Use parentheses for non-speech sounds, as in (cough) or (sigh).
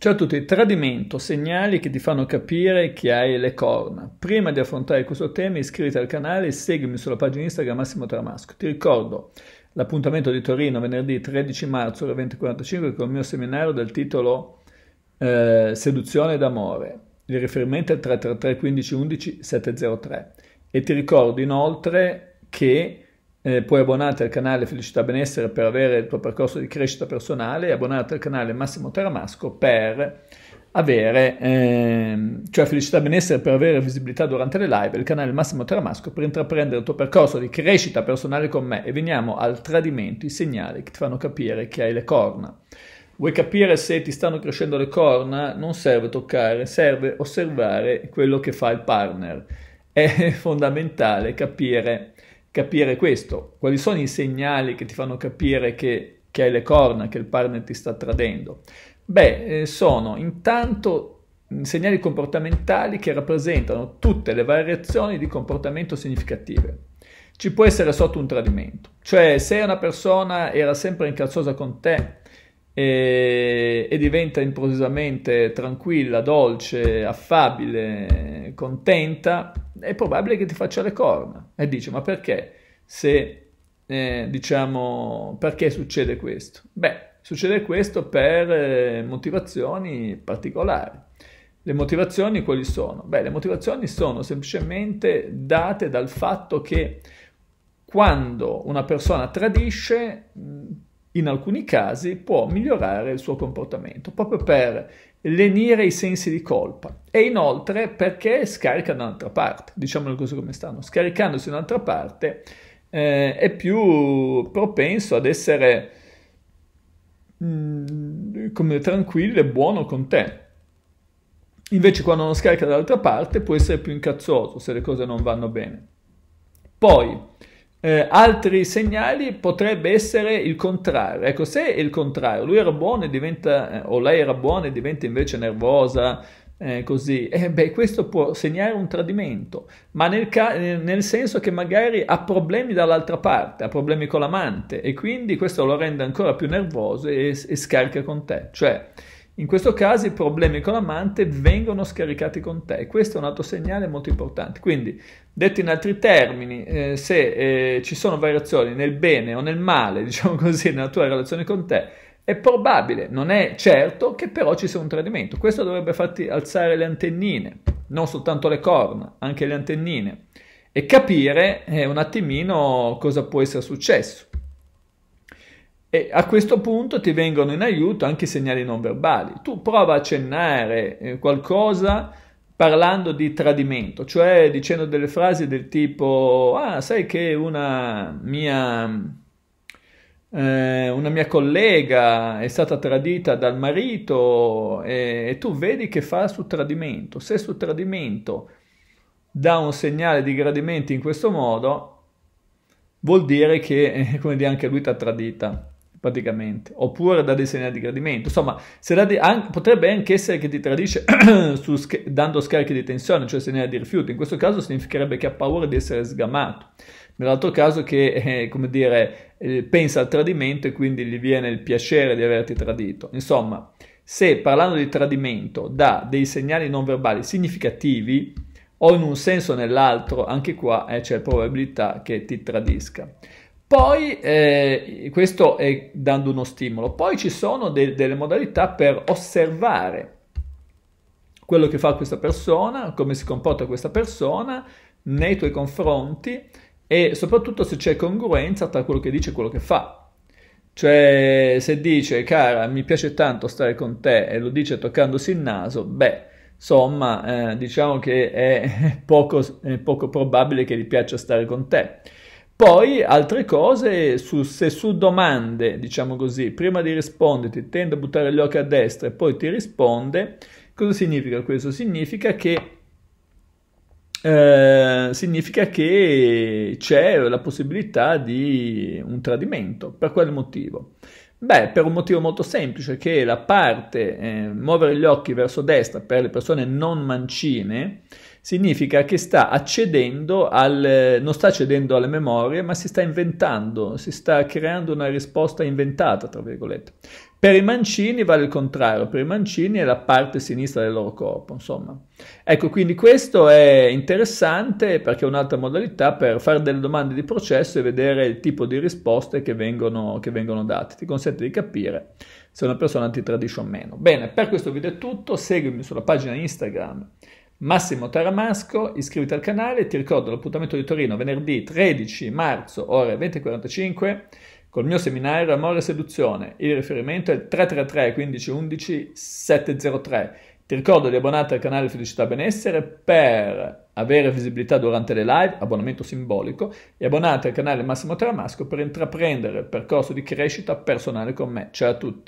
Ciao a tutti, tradimento, segnali che ti fanno capire che hai le corna. Prima di affrontare questo tema iscriviti al canale e seguimi sulla pagina Instagram Massimo Tramasco. Ti ricordo l'appuntamento di Torino venerdì 13 marzo alle 20.45 con il mio seminario dal titolo eh, Seduzione d'amore. Il riferimento è 333 15 11 703 e ti ricordo inoltre che eh, puoi abbonarti al canale Felicità Benessere per avere il tuo percorso di crescita personale e abbonarti al canale Massimo Taramasco per avere, ehm, cioè Felicità Benessere per avere visibilità durante le live e il canale Massimo Taramasco per intraprendere il tuo percorso di crescita personale con me e veniamo al tradimento, i segnali che ti fanno capire che hai le corna. Vuoi capire se ti stanno crescendo le corna? Non serve toccare, serve osservare quello che fa il partner. È (laughs) fondamentale capire capire questo, quali sono i segnali che ti fanno capire che, che hai le corna, che il partner ti sta tradendo? Beh, eh, sono intanto mm, segnali comportamentali che rappresentano tutte le variazioni di comportamento significative. Ci può essere sotto un tradimento, cioè se una persona era sempre incazzosa con te e, e diventa improvvisamente tranquilla, dolce, affabile, contenta, è probabile che ti faccia le corna. E dice, ma perché? Se, eh, diciamo, perché succede questo? Beh, succede questo per eh, motivazioni particolari. Le motivazioni quali sono? Beh, le motivazioni sono semplicemente date dal fatto che quando una persona tradisce, in alcuni casi può migliorare il suo comportamento, proprio per lenire i sensi di colpa e inoltre perché scarica da un'altra parte, diciamolo così come stanno, scaricandosi da un'altra parte eh, è più propenso ad essere mh, mm, come tranquillo e buono con te. Invece quando non scarica dall'altra parte può essere più incazzoso se le cose non vanno bene. Poi, eh, altri segnali potrebbe essere il contrario. Ecco, se è il contrario, lui era buono e diventa, eh, o lei era buona e diventa invece nervosa, eh, così, eh, beh, questo può segnare un tradimento, ma nel, eh, nel senso che magari ha problemi dall'altra parte, ha problemi con l'amante e quindi questo lo rende ancora più nervoso e, e scarica con te. Cioè, in questo caso i problemi con l'amante vengono scaricati con te. Questo è un altro segnale molto importante. Quindi, detto in altri termini, eh, se eh, ci sono variazioni nel bene o nel male, (laughs) diciamo così, nella tua relazione con te, è probabile, non è certo, che però ci sia un tradimento. Questo dovrebbe farti alzare le antennine, non soltanto le corna, anche le antennine, e capire eh, un attimino cosa può essere successo. E a questo punto ti vengono in aiuto anche i segnali non verbali. Tu prova a accennare eh, qualcosa parlando di tradimento, cioè dicendo delle frasi del tipo, ah, sai che una mia, eh, una mia collega è stata tradita dal marito e, e tu vedi che fa sul tradimento. Se sul tradimento dà un segnale di gradimento in questo modo, vuol dire che, eh, come dire, anche lui ti ha tradita praticamente, oppure da dei segnali di gradimento. Insomma, di, an, potrebbe anche essere che ti tradisce (clears throat) sch dando scarichi di tensione, cioè segnali di rifiuto. In questo caso significherebbe che ha paura di essere sgamato. Nell'altro caso che, (laughs) eh, come dire, eh, pensa al tradimento e quindi gli viene il piacere di averti tradito. Insomma, se parlando di tradimento dà dei segnali non verbali significativi, o in un senso o nell'altro, anche qua eh, c'è probabilità che ti tradisca. Poi, eh, questo è dando uno stimolo, poi ci sono de- delle modalità per osservare quello che fa questa persona, come si comporta questa persona nei tuoi confronti e soprattutto se c'è congruenza tra quello che dice e quello che fa. Cioè, se dice, cara, mi piace tanto stare con te e lo dice toccandosi il naso, beh, insomma, eh, diciamo che è (laughs) poco, è poco probabile che gli piaccia stare con te. Poi altre cose, su, se su domande, diciamo così, prima di risponderti tende a buttare gli occhi a destra e poi ti risponde, cosa significa questo? Significa che eh, significa che c'è la possibilità di un tradimento. Per quale motivo? Beh, per un motivo molto semplice, che la parte eh, muovere gli occhi verso destra per le persone non mancine significa che sta accedendo al, non sta accedendo alle memorie, ma si sta inventando, si sta creando una risposta inventata, tra virgolette. Per i mancini vale il contrario, per i mancini è la parte sinistra del loro corpo, insomma. Ecco, quindi questo è interessante perché è un'altra modalità per fare delle domande di processo e vedere il tipo di risposte che vengono, che vengono date. Ti consente di capire se una persona ti tradisce o meno. Bene, per questo video è tutto, seguimi sulla pagina Instagram Massimo Taramasco, iscriviti al canale, ti ricordo l'appuntamento di Torino venerdì 13 marzo ore 20.45 col mio seminario Amore e Seduzione, il riferimento è il 333 15 11 703. Ti ricordo di abbonarti al canale Felicità Benessere per avere visibilità durante le live, abbonamento simbolico, e abbonarti al canale Massimo Taramasco per intraprendere il percorso di crescita personale con me. Ciao a tutti!